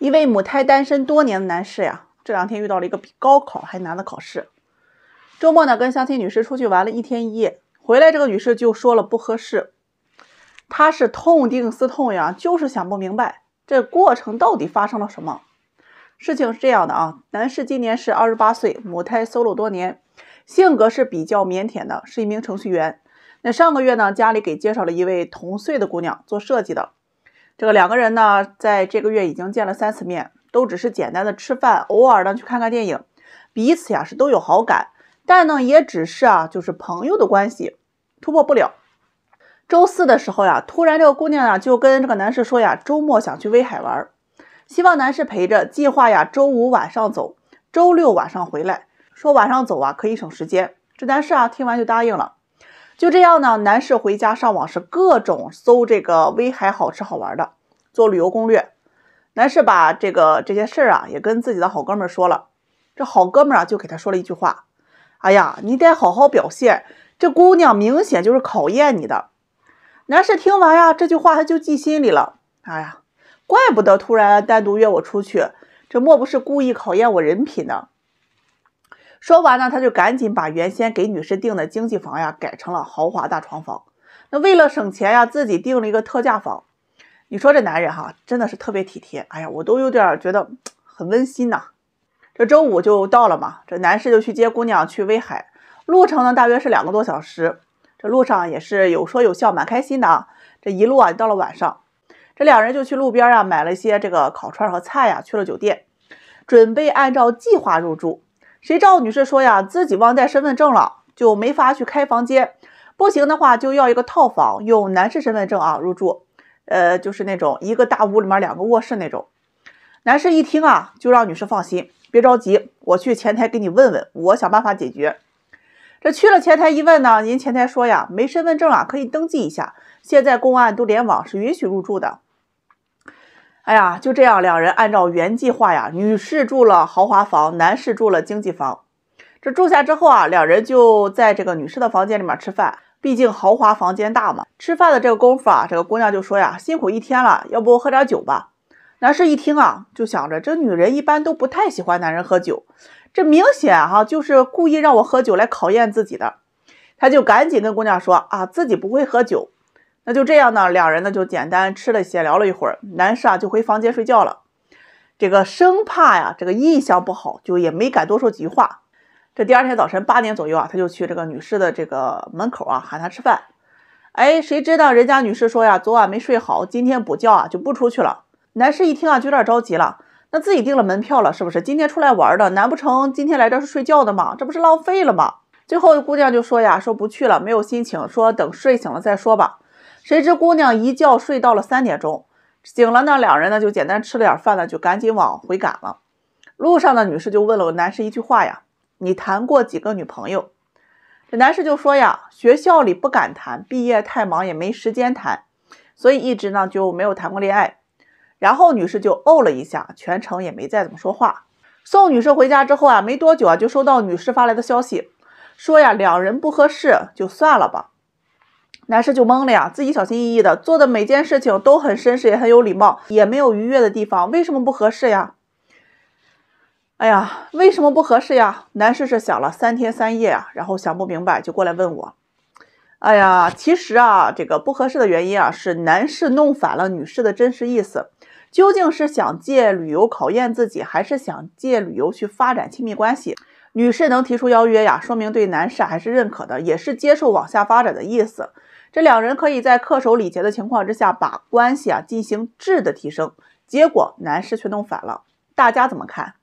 一位母胎单身多年的男士呀，这两天遇到了一个比高考还难的考试。周末呢，跟相亲女士出去玩了一天一夜，回来这个女士就说了不合适。他是痛定思痛呀，就是想不明白这过程到底发生了什么。事情是这样的啊，男士今年是二十八岁，母胎 solo 多年，性格是比较腼腆的，是一名程序员。那上个月呢，家里给介绍了一位同岁的姑娘，做设计的。这个两个人呢，在这个月已经见了三次面，都只是简单的吃饭，偶尔呢去看看电影，彼此呀是都有好感，但呢也只是啊就是朋友的关系，突破不了。周四的时候呀，突然这个姑娘啊，就跟这个男士说呀，周末想去威海玩，希望男士陪着，计划呀周五晚上走，周六晚上回来，说晚上走啊可以省时间，这男士啊听完就答应了。就这样呢，男士回家上网是各种搜这个威海好吃好玩的，做旅游攻略。男士把这个这些事儿啊，也跟自己的好哥们儿说了。这好哥们儿啊，就给他说了一句话：“哎呀，你得好好表现，这姑娘明显就是考验你的。”男士听完呀，这句话他就记心里了。哎呀，怪不得突然单独约我出去，这莫不是故意考验我人品呢？说完呢，他就赶紧把原先给女士订的经济房呀改成了豪华大床房。那为了省钱呀，自己订了一个特价房。你说这男人哈，真的是特别体贴。哎呀，我都有点觉得很温馨呐。这周五就到了嘛，这男士就去接姑娘去威海，路程呢大约是两个多小时。这路上也是有说有笑，蛮开心的啊。这一路啊，到了晚上，这两人就去路边啊买了一些这个烤串和菜呀，去了酒店，准备按照计划入住。谁赵女士说呀，自己忘带身份证了，就没法去开房间。不行的话，就要一个套房，用男士身份证啊入住。呃，就是那种一个大屋里面两个卧室那种。男士一听啊，就让女士放心，别着急，我去前台给你问问，我想办法解决。这去了前台一问呢，您前台说呀，没身份证啊，可以登记一下。现在公安都联网，是允许入住的。哎呀，就这样，两人按照原计划呀，女士住了豪华房，男士住了经济房。这住下之后啊，两人就在这个女士的房间里面吃饭，毕竟豪华房间大嘛。吃饭的这个功夫啊，这个姑娘就说呀：“辛苦一天了，要不喝点酒吧？”男士一听啊，就想着这女人一般都不太喜欢男人喝酒，这明显哈就是故意让我喝酒来考验自己的，他就赶紧跟姑娘说啊：“自己不会喝酒。”那就这样呢，两人呢就简单吃了些，聊了一会儿。男士啊就回房间睡觉了。这个生怕呀，这个印象不好，就也没敢多说几句话。这第二天早晨八点左右啊，他就去这个女士的这个门口啊喊她吃饭。哎，谁知道人家女士说呀，昨晚没睡好，今天补觉啊，就不出去了。男士一听啊，就有点着急了。那自己订了门票了，是不是？今天出来玩的，难不成今天来这是睡觉的吗？这不是浪费了吗？最后姑娘就说呀，说不去了，没有心情，说等睡醒了再说吧。谁知姑娘一觉睡到了三点钟，醒了呢，两人呢就简单吃了点饭呢，就赶紧往回赶了。路上的女士就问了我男士一句话呀：“你谈过几个女朋友？”这男士就说呀：“学校里不敢谈，毕业太忙也没时间谈，所以一直呢就没有谈过恋爱。”然后女士就哦了一下，全程也没再怎么说话。送女士回家之后啊，没多久啊就收到女士发来的消息，说呀两人不合适，就算了吧。男士就懵了呀，自己小心翼翼的做的每件事情都很绅士也很有礼貌，也没有逾越的地方，为什么不合适呀？哎呀，为什么不合适呀？男士是想了三天三夜啊，然后想不明白就过来问我。哎呀，其实啊，这个不合适的原因啊，是男士弄反了女士的真实意思，究竟是想借旅游考验自己，还是想借旅游去发展亲密关系？女士能提出邀约呀，说明对男士还是认可的，也是接受往下发展的意思。这两人可以在恪守礼节的情况之下，把关系啊进行质的提升。结果男士却弄反了，大家怎么看？